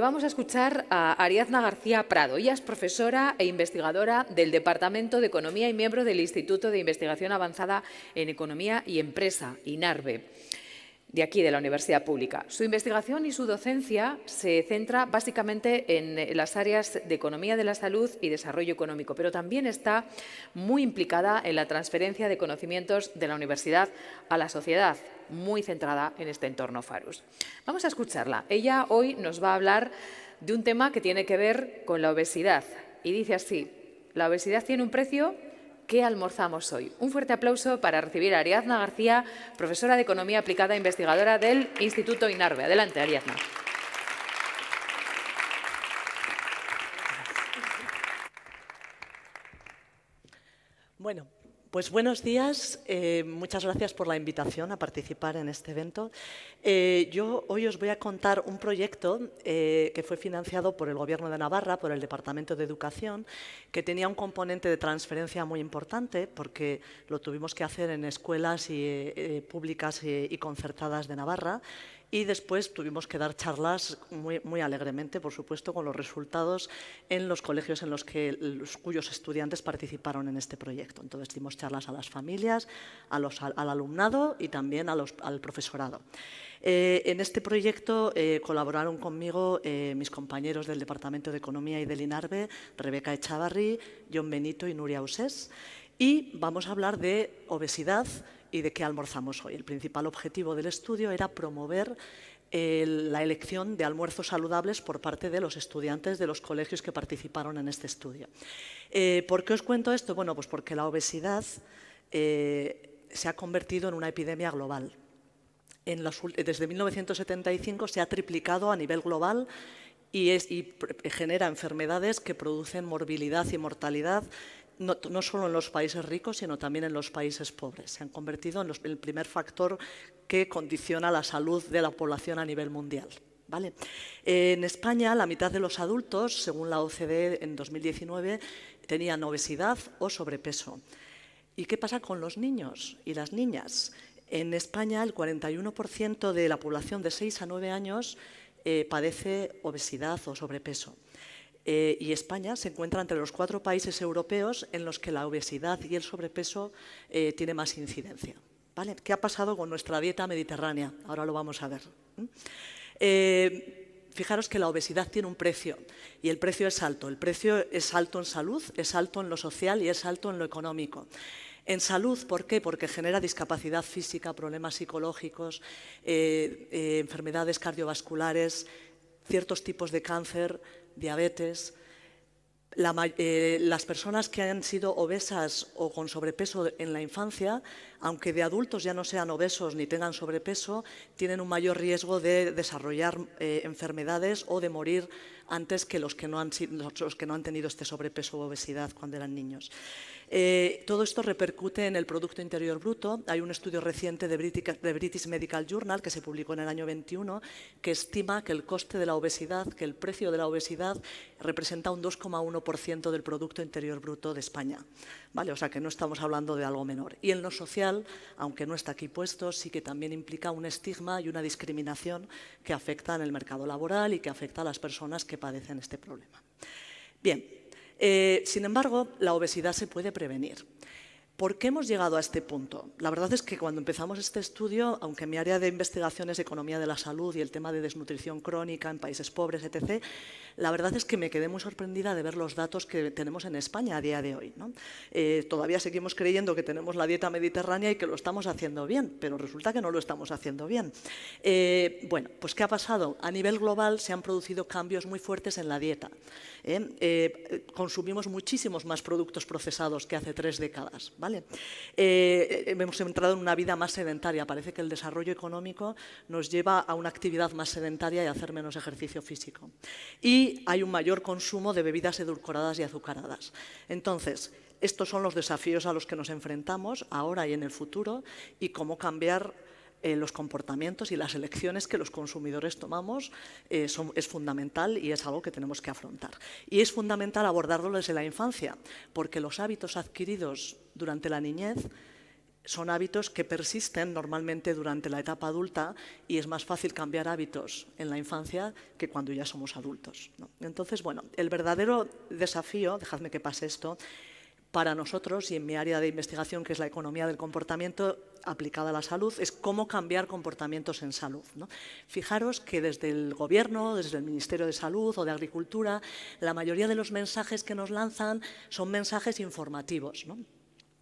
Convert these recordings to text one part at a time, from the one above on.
Vamos a escuchar a Ariadna García Prado. Ella es profesora e investigadora del Departamento de Economía y miembro del Instituto de Investigación Avanzada en Economía y Empresa, INARBE de aquí, de la Universidad Pública. Su investigación y su docencia se centra básicamente en eh, las áreas de economía de la salud y desarrollo económico, pero también está muy implicada en la transferencia de conocimientos de la universidad a la sociedad, muy centrada en este entorno Farus. Vamos a escucharla. Ella hoy nos va a hablar de un tema que tiene que ver con la obesidad y dice así, la obesidad tiene un precio qué almorzamos hoy. Un fuerte aplauso para recibir a Ariadna García, profesora de Economía Aplicada e investigadora del Instituto INARVE. Adelante, Ariadna. Pues buenos días, eh, muchas gracias por la invitación a participar en este evento. Eh, yo hoy os voy a contar un proyecto eh, que fue financiado por el Gobierno de Navarra, por el Departamento de Educación, que tenía un componente de transferencia muy importante porque lo tuvimos que hacer en escuelas públicas y concertadas de Navarra y después tuvimos que dar charlas muy, muy alegremente, por supuesto, con los resultados en los colegios en los que los, cuyos estudiantes participaron en este proyecto. Entonces dimos charlas a las familias, al, alumnado y también al profesorado. Eh, en este proyecto eh, colaboraron conmigo eh, mis compañeros del Departamento de Economía y del INARBE, Rebeca Echavarri, John Benito y Nuria Usés. Y vamos a hablar de obesidad y de qué almorzamos hoy. El principal objetivo del estudio era promover eh, la elección de almuerzos saludables por parte de los estudiantes de los colegios que participaron en este estudio. Eh, ¿Por qué os cuento esto? Bueno, pues porque la obesidad eh, se ha convertido en una epidemia global. desde 1975 se ha triplicado a nivel global y genera enfermedades que producen morbilidad y mortalidad no, solo en los países ricos, sino también en los países pobres. Se han convertido en, el primer factor que condiciona la salud de la población a nivel mundial. ¿vale? en España, la mitad de los adultos, según la OCDE en 2019, tenían obesidad o sobrepeso. ¿Y qué pasa con los niños y las niñas? En España, el 41% de la población de 6 a 9 años eh, padece obesidad o sobrepeso. Eh, y España se encuentra entre los cuatro países europeos en los que la obesidad y el sobrepeso eh, tiene más incidencia. ¿vale? ¿Qué ha pasado con nuestra dieta mediterránea? Ahora lo vamos a ver. Eh, fijaros que la obesidad tiene un precio y el precio es alto. El precio es alto en salud, es alto en lo social y es alto en lo económico. En salud, ¿por qué? Porque genera discapacidad física, problemas psicológicos, enfermedades cardiovasculares, ciertos tipos de cáncer, diabetes, eh, las personas que han sido obesas o con sobrepeso en la infancia, aunque de adultos ya no sean obesos ni tengan sobrepeso, tienen un mayor riesgo de desarrollar eh, enfermedades o de morir antes que los que no han, tenido este sobrepeso o obesidad cuando eran niños. Eh, todo esto repercute en el Producto Interior Bruto. Hay un estudio reciente de British, de British, Medical Journal que se publicó en el año 21 que estima que el coste de la obesidad, que el precio de la obesidad representa un 2,1% del Producto Interior Bruto de España. ¿vale? O sea que no estamos hablando de algo menor. Y el lo social, aunque no está aquí puesto, sí que también implica un estigma y una discriminación que afecta en el mercado laboral y que afecta a las personas que padecen este problema. Bien, eh, sin embargo, la obesidad se puede prevenir. ¿Por qué hemos llegado a este punto? La verdad es que cuando empezamos este estudio, aunque mi área de investigación es economía de la salud y el tema de desnutrición crónica en países pobres, etc., la verdad es que me quedé muy sorprendida de ver los datos que tenemos en España a día de hoy. Eh, todavía seguimos creyendo que tenemos la dieta mediterránea y que lo estamos haciendo bien, pero resulta que no lo estamos haciendo bien. Eh, bueno, pues ¿qué ha pasado? A nivel global se han producido cambios muy fuertes en la dieta. ¿eh? consumimos muchísimos más productos procesados que hace tres décadas. ¿vale? Eh, eh, hemos entrado en una vida más sedentaria. Parece que el desarrollo económico nos lleva a una actividad más sedentaria y a hacer menos ejercicio físico. Y hay un mayor consumo de bebidas edulcoradas y azucaradas. Entonces, estos son los desafíos a los que nos enfrentamos ahora y en el futuro y cómo cambiar eh, los comportamientos y las elecciones que los consumidores tomamos eh, es fundamental y es algo que tenemos que afrontar. Y es fundamental abordarlo desde la infancia, porque los hábitos adquiridos durante la niñez son hábitos que persisten normalmente durante la etapa adulta y es más fácil cambiar hábitos en la infancia que cuando ya somos adultos. Entonces, bueno, el verdadero desafío, dejadme que pase esto, para nosotros y en mi área de investigación, que es la economía del comportamiento, aplicada a la salud es cómo cambiar comportamientos en salud. Fijaros que desde el Gobierno, desde el Ministerio de Salud o de Agricultura, la mayoría de los mensajes que nos lanzan son mensajes informativos.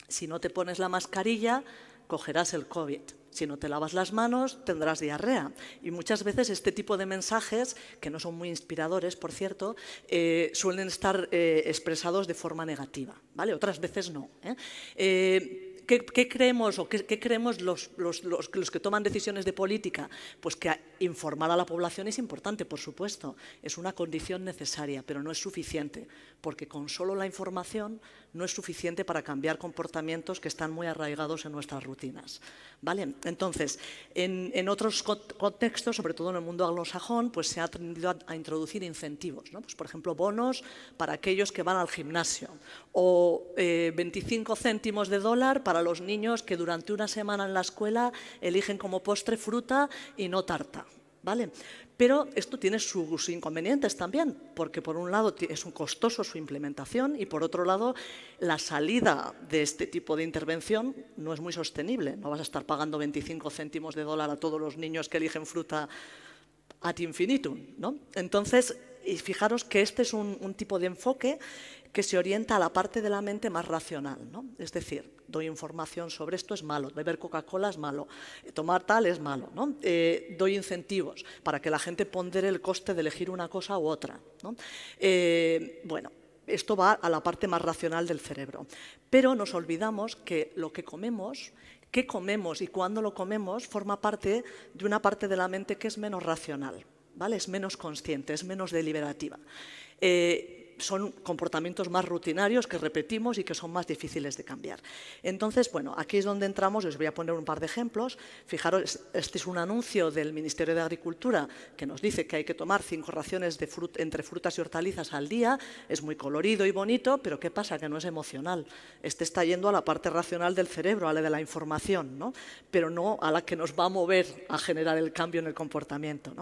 Si no te pones la mascarilla, cogerás el COVID. Si no te lavas las manos, tendrás diarrea. Y muchas veces este tipo de mensajes, que no son muy inspiradores, por cierto, eh, suelen estar eh, expresados de forma negativa. ¿vale? Otras veces no. ¿eh? ¿Qué, qué creemos o qué, qué creemos los, los, los, los, que toman decisiones de política? Pues que informar a la población es importante, por supuesto, es una condición necesaria, pero no es suficiente, porque con solo la información no es suficiente para cambiar comportamientos que están muy arraigados en nuestras rutinas. ¿Vale? Entonces, en, otros contextos, sobre todo en el mundo anglosajón, pues se ha tendido a, introducir incentivos, pues, por ejemplo, bonos para aquellos que van al gimnasio o 25 eh, céntimos de dólar para los niños que durante una semana en la escuela eligen como postre fruta y no tarta. ¿vale? Pero esto tiene sus inconvenientes también, porque por un lado es un costoso su implementación y por otro lado la salida de este tipo de intervención no es muy sostenible. No vas a estar pagando 25 céntimos de dólar a todos los niños que eligen fruta ad infinitum, ¿no? Entonces, y fijaros que este es un tipo de enfoque que se orienta a la parte de la mente más racional. Es decir, doy información sobre esto es malo, beber Coca-Cola es malo, eh, tomar tal es malo. ¿no? Eh, doy incentivos para que la gente pondere el coste de elegir una cosa u otra. Eh, bueno, esto va a la parte más racional del cerebro. Pero nos olvidamos que lo que comemos qué comemos y cuándo lo comemos forma parte de una parte de la mente que es menos racional, ¿vale? es menos consciente, es menos deliberativa son comportamientos más rutinarios que repetimos y que son más difíciles de cambiar. Entonces, bueno, aquí es donde entramos, os voy a poner un par de ejemplos. Fijaros, este es un anuncio del Ministerio de Agricultura que nos dice que hay que tomar cinco raciones de entre frutas y hortalizas al día, es muy colorido y bonito, pero ¿qué pasa? Que no es emocional. Este está yendo a la parte racional del cerebro, a la de la información, pero no a la que nos va a mover a generar el cambio en el comportamiento.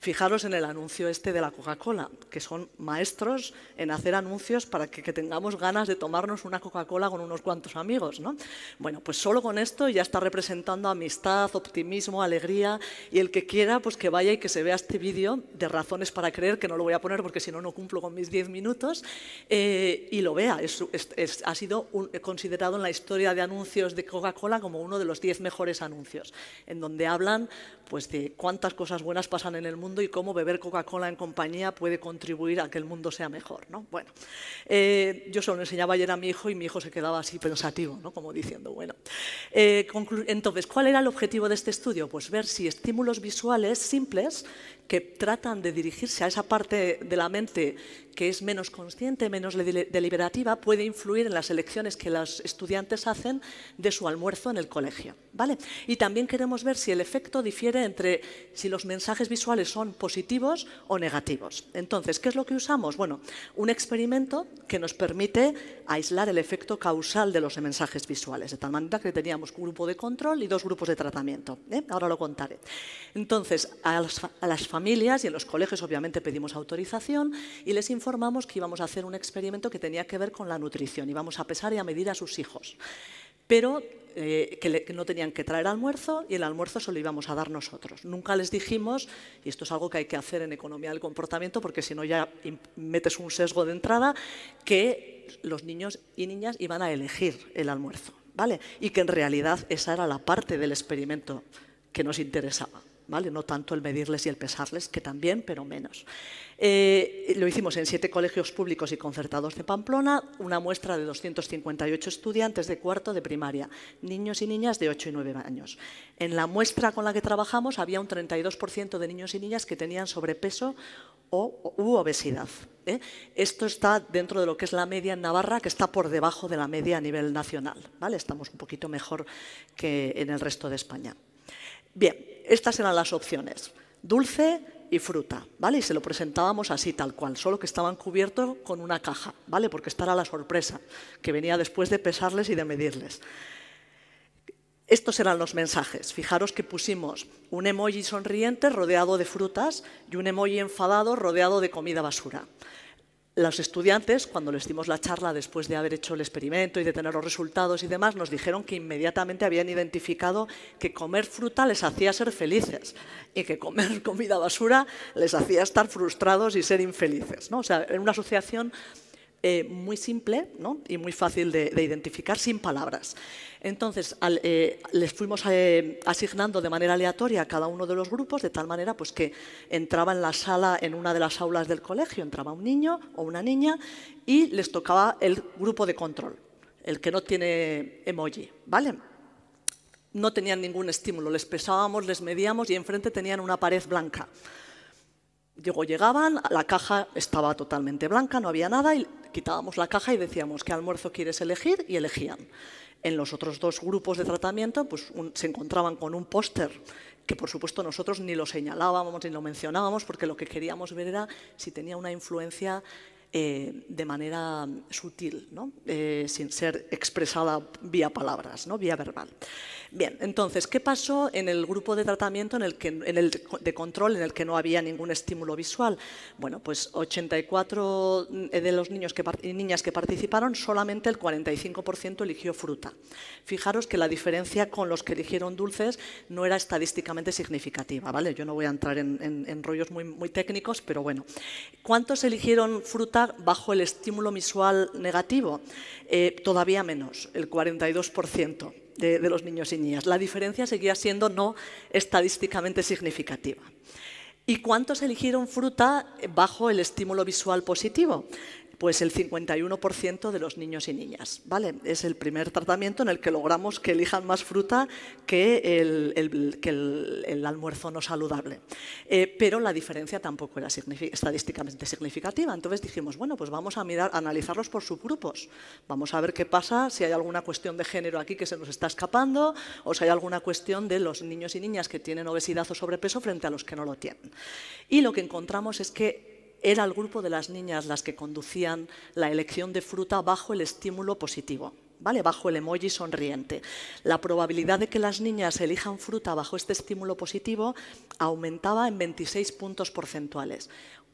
Fijaros en el anuncio este de la Coca-Cola, que son maestros en hacer anuncios para que, tengamos ganas de tomarnos una Coca-Cola con unos cuantos amigos. ¿no? Bueno, pues solo con esto ya está representando amistad, optimismo, alegría y el que quiera pues que vaya y que se vea este vídeo de razones para creer, que no lo voy a poner porque si no, no cumplo con mis 10 minutos, eh, y lo vea. ha sido considerado en la historia de anuncios de Coca-Cola como uno de los 10 mejores anuncios, en donde hablan pues, de cuántas cosas buenas pasan en el mundo y cómo beber Coca-Cola en compañía puede contribuir a que el mundo sea mejor. Bueno, eh, yo solo enseñaba ayer a mi hijo y mi hijo se quedaba así pensativo, ¿no? como diciendo, bueno. Eh, entonces, ¿cuál era el objetivo de este estudio? Pues ver si estímulos visuales simples que tratan de dirigirse a esa parte de la mente que es menos consciente, menos deliberativa, puede influir en las elecciones que los estudiantes hacen de su almuerzo en el colegio. ¿vale? Y también queremos ver si el efecto difiere entre si los mensajes visuales son positivos o negativos. Entonces, ¿qué es lo que usamos? Bueno, un experimento que nos permite aislar el efecto causal de los mensajes visuales, de tal manera que teníamos un grupo de control y dos grupos de tratamiento. ¿eh? Ahora lo contaré. Entonces, a las, a y en los colegios obviamente pedimos autorización y les informamos que íbamos a hacer un experimento que tenía que ver con la nutrición, íbamos a pesar y a medir a sus hijos. Pero eh, que, no tenían que traer almuerzo y el almuerzo solo íbamos a dar nosotros. Nunca les dijimos, y esto es algo que hay que hacer en economía del comportamiento, porque si no ya metes un sesgo de entrada, que los niños y niñas iban a elegir el almuerzo, ¿vale? Y que en realidad esa era la parte del experimento que nos interesaba. No tanto el medirles y el pesarles, que también, pero menos. Eh, lo hicimos en siete colegios públicos y concertados de Pamplona, una muestra de 258 estudiantes de cuarto de primaria, niños y niñas de 8 y 9 años. En la muestra con la que trabajamos había un 32% de niños y niñas que tenían sobrepeso o u obesidad. ¿eh? Esto está dentro de lo que es la media en Navarra, que está por debajo de la media a nivel nacional. Estamos un poquito mejor que en el resto de España. Bien, estas eran las opciones, dulce y fruta, ¿vale? Y se lo presentábamos así, tal cual, solo que estaban cubiertos con una caja, ¿vale? Porque esta era la sorpresa, que venía después de pesarles y de medirles. Estos eran los mensajes. Fijaros que pusimos un emoji sonriente rodeado de frutas y un emoji enfadado rodeado de comida basura. Los estudiantes, cuando les dimos la charla después de haber hecho el experimento y de tener los resultados y demás, nos dijeron que inmediatamente habían identificado que comer fruta les hacía ser felices y que comer comida basura les hacía estar frustrados y ser infelices. ¿no? O sea, en una asociación eh, muy simple ¿no? y muy fácil de, identificar sin palabras. Entonces, eh, les fuimos eh, asignando de manera aleatoria a cada uno de los grupos, de tal manera pues, que entraba en la sala, en una de las aulas del colegio, entraba un niño o una niña y les tocaba el grupo de control, el que no tiene emoji, ¿vale? No tenían ningún estímulo, les pesábamos, les medíamos y enfrente tenían una pared blanca. Luego llegaban, la caja estaba totalmente blanca, no había nada y quitábamos la caja y decíamos qué almuerzo quieres elegir y elegían. En los otros dos grupos de tratamiento pues, se encontraban con un póster que por supuesto nosotros ni lo señalábamos ni lo mencionábamos porque lo que queríamos ver era si tenía una influencia eh, de manera sutil, eh, sin ser expresada vía palabras, ¿no? vía verbal. Bien, entonces, ¿qué pasó en el grupo de tratamiento en el que, de control en el que no había ningún estímulo visual? Bueno, pues 84 eh, de los niños y niñas que participaron, solamente el 45% eligió fruta. Fijaros que la diferencia con los que eligieron dulces no era estadísticamente significativa, ¿vale? Yo no voy a entrar en, rollos muy, técnicos, pero bueno. ¿Cuántos eligieron fruta bajo el estímulo visual negativo? Eh, todavía menos, el 42% de, los niños y niñas. La diferencia seguía siendo no estadísticamente significativa. ¿Y cuántos eligieron fruta bajo el estímulo visual positivo? pues el 51% de los niños y niñas. ¿vale? Es el primer tratamiento en el que logramos que elijan más fruta que el, almuerzo no saludable. Eh, pero la diferencia tampoco era estadísticamente significativa. Entonces dijimos, bueno, pues vamos a mirar, a analizarlos por subgrupos. Vamos a ver qué pasa, si hay alguna cuestión de género aquí que se nos está escapando o si hay alguna cuestión de los niños y niñas que tienen obesidad o sobrepeso frente a los que no lo tienen. Y lo que encontramos es que era el grupo de las niñas las que conducían la elección de fruta bajo el estímulo positivo. ¿vale? Bajo el emoji sonriente. La probabilidad de que las niñas elijan fruta bajo este estímulo positivo aumentaba en 26 puntos porcentuales.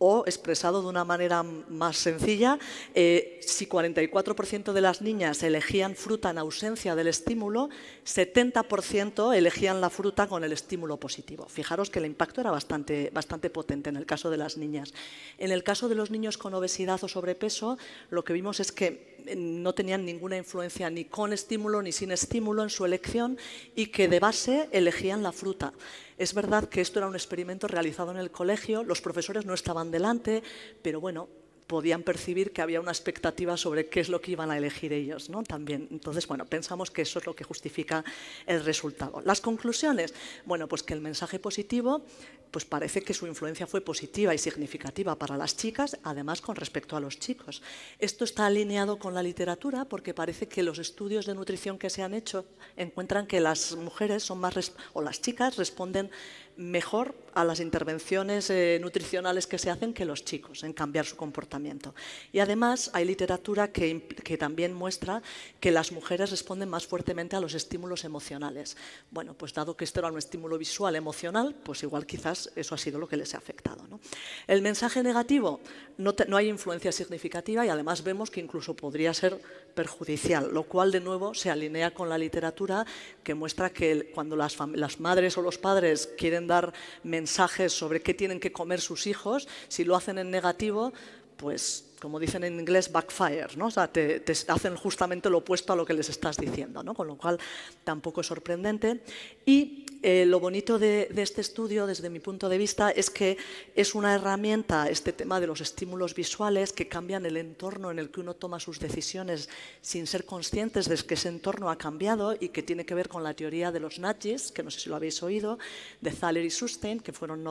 O, expresado de una manera más sencilla, eh, si 44% de las niñas elegían fruta en ausencia del estímulo, 70% elegían la fruta con el estímulo positivo. Fijaros que el impacto era bastante, bastante potente en el caso de las niñas. En el caso de los niños con obesidad o sobrepeso, lo que vimos es que no tenían ninguna influencia ni con estímulo ni sin estímulo en su elección y que de base elegían la fruta. Es verdad que esto era un experimento realizado en el colegio, los profesores no estaban delante, pero bueno, podían percibir que había una expectativa sobre qué es lo que iban a elegir ellos, ¿no? También. Entonces, bueno, pensamos que eso es lo que justifica el resultado. Las conclusiones, bueno, pues que el mensaje positivo, pues parece que su influencia fue positiva y significativa para las chicas, además con respecto a los chicos. Esto está alineado con la literatura porque parece que los estudios de nutrición que se han hecho encuentran que las mujeres son más o las chicas responden mejor a las intervenciones eh, nutricionales que se hacen que los chicos en cambiar su comportamiento. Y además hay literatura que, que, también muestra que las mujeres responden más fuertemente a los estímulos emocionales. Bueno, pues dado que esto era un estímulo visual emocional, pues igual quizás eso ha sido lo que les ha afectado. ¿no? El mensaje negativo, no, no hay influencia significativa y además vemos que incluso podría ser perjudicial, lo cual de nuevo se alinea con la literatura que muestra que cuando las, las madres o los padres quieren dar mensajes sobre qué tienen que comer sus hijos, si lo hacen en negativo, pues como dicen en inglés, backfire, ¿no? O sea, te, hacen justamente lo opuesto a lo que les estás diciendo, ¿no? Con lo cual tampoco es sorprendente. Y eh, lo bonito de, este estudio, desde mi punto de vista, es que es una herramienta, este tema de los estímulos visuales, que cambian el entorno en el que uno toma sus decisiones sin ser conscientes de que ese entorno ha cambiado y que tiene que ver con la teoría de los nudges, que no sé si lo habéis oído, de Thaler y Sustain, que fueron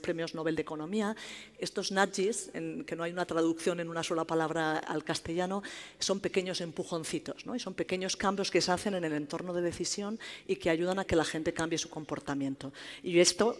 premios Nobel de Economía. Estos nudges, en, que no hay una traducción en una sola palabra al castellano, son pequeños empujoncitos, ¿no? y son pequeños cambios que se hacen en el entorno de decisión y que ayudan a que la gente cambie su comportamiento. Y esto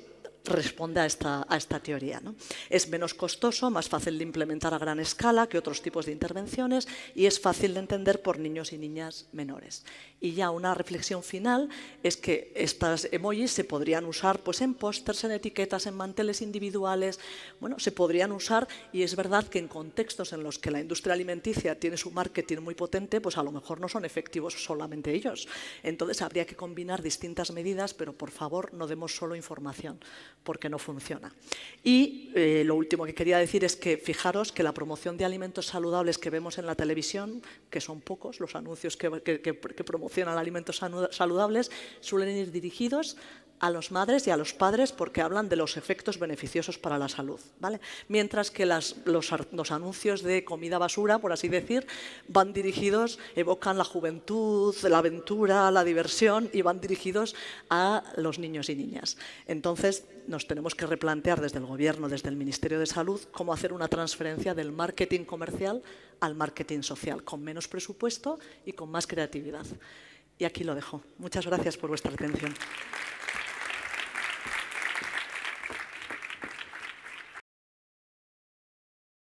responde a esta, a esta teoría. ¿no? Es menos costoso, más fácil de implementar a gran escala que otros tipos de intervenciones y es fácil de entender por niños y niñas menores. Y ya una reflexión final es que estas emojis se podrían usar pues, en pósters, en etiquetas, en manteles individuales, bueno, se podrían usar y es verdad que en contextos en los que la industria alimenticia tiene su marketing muy potente, pues a lo mejor no son efectivos solamente ellos. Entonces habría que combinar distintas medidas, pero por favor no demos solo información, porque no funciona. Y eh, lo último que quería decir es que fijaros que la promoción de alimentos saludables que vemos en la televisión, que son pocos los anuncios que promocionan alimentos saludables, suelen ir dirigidos a los madres y a los padres porque hablan de los efectos beneficiosos para la salud, ¿vale? Mientras que los, los, anuncios de comida basura, por así decir, van dirigidos, evocan la juventud, la aventura, la diversión y van dirigidos a los niños y niñas. Entonces, nos tenemos que replantear desde el Gobierno, desde el Ministerio de Salud, cómo hacer una transferencia del marketing comercial al marketing social, con menos presupuesto y con más creatividad. Y aquí lo dejo. Muchas gracias por vuestra atención.